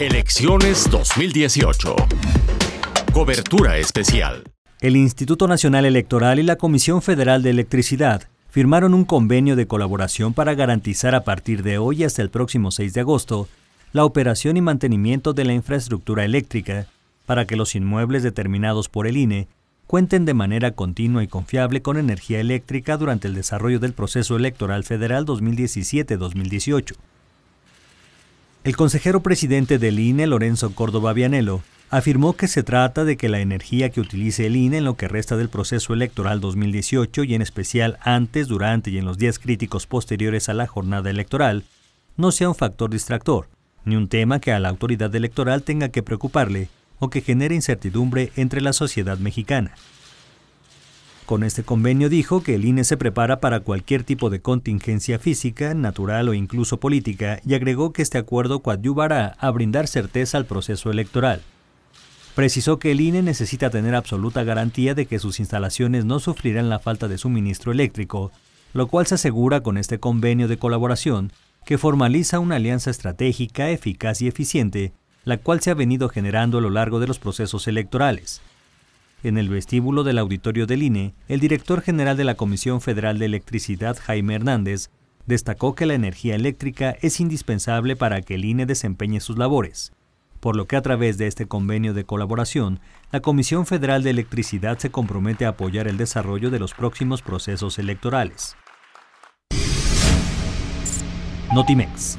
Elecciones 2018. Cobertura especial. El Instituto Nacional Electoral y la Comisión Federal de Electricidad firmaron un convenio de colaboración para garantizar a partir de hoy hasta el próximo 6 de agosto la operación y mantenimiento de la infraestructura eléctrica para que los inmuebles determinados por el INE cuenten de manera continua y confiable con energía eléctrica durante el desarrollo del proceso electoral federal 2017-2018. El consejero presidente del INE, Lorenzo Córdoba Vianello, afirmó que se trata de que la energía que utilice el INE en lo que resta del proceso electoral 2018 y en especial antes, durante y en los días críticos posteriores a la jornada electoral, no sea un factor distractor, ni un tema que a la autoridad electoral tenga que preocuparle o que genere incertidumbre entre la sociedad mexicana. Con este convenio dijo que el INE se prepara para cualquier tipo de contingencia física, natural o incluso política y agregó que este acuerdo coadyuvará a brindar certeza al proceso electoral. Precisó que el INE necesita tener absoluta garantía de que sus instalaciones no sufrirán la falta de suministro eléctrico, lo cual se asegura con este convenio de colaboración que formaliza una alianza estratégica, eficaz y eficiente, la cual se ha venido generando a lo largo de los procesos electorales. En el vestíbulo del auditorio del INE, el director general de la Comisión Federal de Electricidad, Jaime Hernández, destacó que la energía eléctrica es indispensable para que el INE desempeñe sus labores, por lo que a través de este convenio de colaboración, la Comisión Federal de Electricidad se compromete a apoyar el desarrollo de los próximos procesos electorales. Notimex